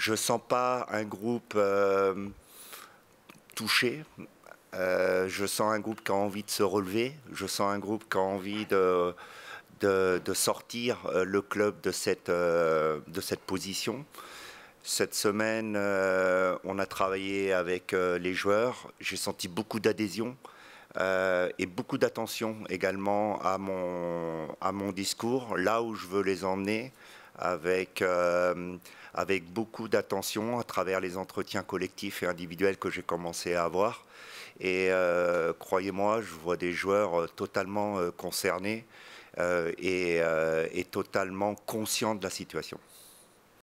Je sens pas un groupe euh, touché. Euh, je sens un groupe qui a envie de se relever. Je sens un groupe qui a envie de, sortir euh, le club de de cette position. Cette semaine, on a travaillé avec les joueurs. J'ai senti beaucoup d'adhésion. Euh, et beaucoup d'attention également à mon, discours, là où je veux les emmener, euh, avec, beaucoup d'attention à travers les entretiens collectifs et individuels que j'ai commencé à avoir. Et euh, croyez-moi, je vois des joueurs totalement concernés et, et totalement conscients de la situation.